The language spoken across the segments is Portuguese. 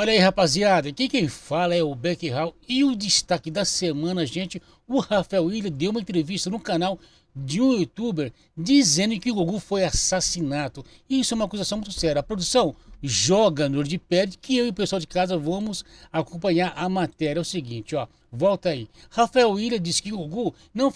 Olha aí, rapaziada, aqui quem fala é o Beck Hall e o destaque da semana, gente, o Rafael Willian deu uma entrevista no canal de um youtuber dizendo que o Gugu foi assassinato. isso é uma acusação muito séria. A produção joga no de que eu e o pessoal de casa vamos acompanhar a matéria. É o seguinte, ó, volta aí. Rafael Willian diz que o Gugu não um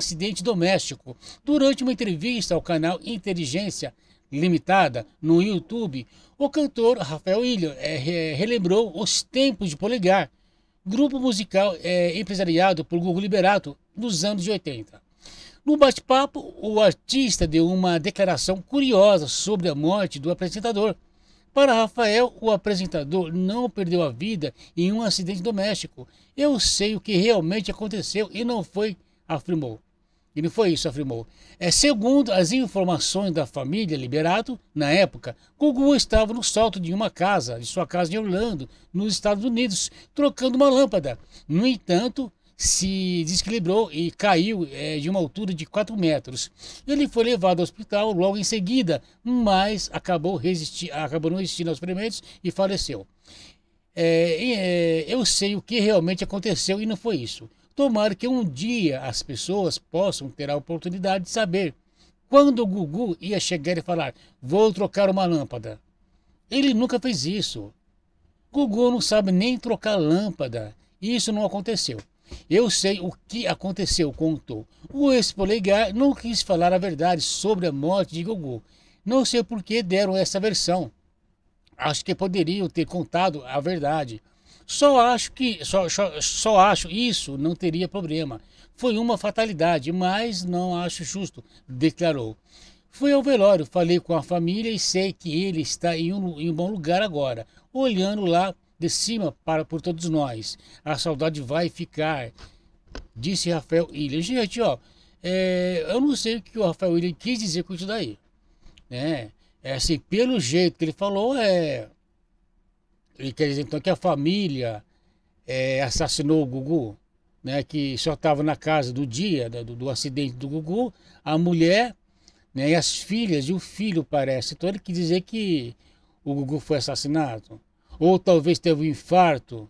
acidente doméstico. Durante uma entrevista ao canal Inteligência, Limitada no YouTube, o cantor Rafael Ilha é, relembrou os tempos de Polegar, grupo musical é, empresariado por Gugu Liberato nos anos de 80. No bate-papo, o artista deu uma declaração curiosa sobre a morte do apresentador. Para Rafael, o apresentador não perdeu a vida em um acidente doméstico. Eu sei o que realmente aconteceu e não foi, afirmou. E não foi isso, afirmou. É segundo as informações da família Liberato, na época, Gugu estava no salto de uma casa, de sua casa em Orlando, nos Estados Unidos, trocando uma lâmpada. No entanto, se desequilibrou e caiu é, de uma altura de 4 metros. Ele foi levado ao hospital logo em seguida, mas acabou, resisti acabou não resistindo aos ferimentos e faleceu. É, é, eu sei o que realmente aconteceu e não foi isso. Tomara que um dia as pessoas possam ter a oportunidade de saber quando o Gugu ia chegar e falar: Vou trocar uma lâmpada. Ele nunca fez isso. Gugu não sabe nem trocar lâmpada. Isso não aconteceu. Eu sei o que aconteceu, contou. O ex-polegar não quis falar a verdade sobre a morte de Gugu. Não sei por que deram essa versão. Acho que poderiam ter contado a verdade. Só acho que só, só, só acho isso não teria problema. Foi uma fatalidade, mas não acho justo, declarou. Fui ao velório, falei com a família e sei que ele está em um, em um bom lugar agora, olhando lá de cima para por todos nós. A saudade vai ficar, disse Rafael Ilha. Gente, ó, é, eu não sei o que o Rafael William quis dizer com isso daí. Né? É assim, pelo jeito que ele falou, é, e quer dizer então que a família é, assassinou o Gugu, né, que só estava na casa do dia do, do, acidente do Gugu, a mulher né, e as filhas e o filho parece. Então ele quer dizer que o Gugu foi assassinado. Ou talvez teve um infarto.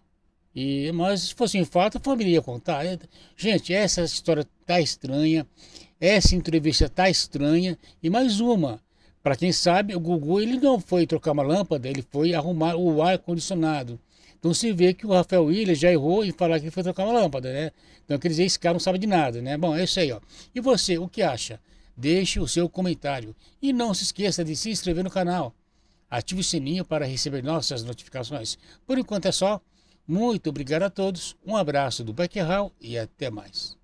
E, mas se fosse um infarto, a família ia contar. É, gente, essa história tá estranha. Essa entrevista tá estranha. E mais uma. Para quem sabe, o Gugu ele não foi trocar uma lâmpada, ele foi arrumar o ar-condicionado. Então se vê que o Rafael Willis já errou em falar que foi trocar uma lâmpada, né? Então quer dizer, esse cara não sabe de nada, né? Bom, é isso aí, ó. E você, o que acha? Deixe o seu comentário. E não se esqueça de se inscrever no canal. Ative o sininho para receber nossas notificações. Por enquanto é só. Muito obrigado a todos, um abraço do Becker Hall e até mais.